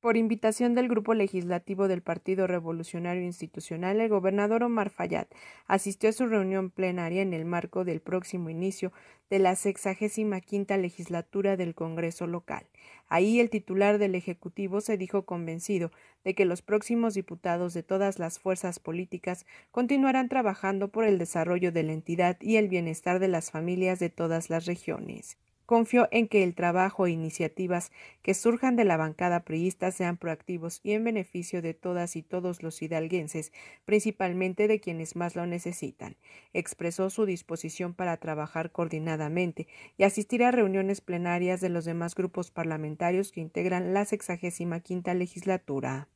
Por invitación del Grupo Legislativo del Partido Revolucionario Institucional, el gobernador Omar Fayad asistió a su reunión plenaria en el marco del próximo inicio de la sexagésima quinta legislatura del Congreso local. Ahí el titular del Ejecutivo se dijo convencido de que los próximos diputados de todas las fuerzas políticas continuarán trabajando por el desarrollo de la entidad y el bienestar de las familias de todas las regiones. Confió en que el trabajo e iniciativas que surjan de la bancada priista sean proactivos y en beneficio de todas y todos los hidalguenses, principalmente de quienes más lo necesitan. Expresó su disposición para trabajar coordinadamente y asistir a reuniones plenarias de los demás grupos parlamentarios que integran la sexagésima quinta legislatura.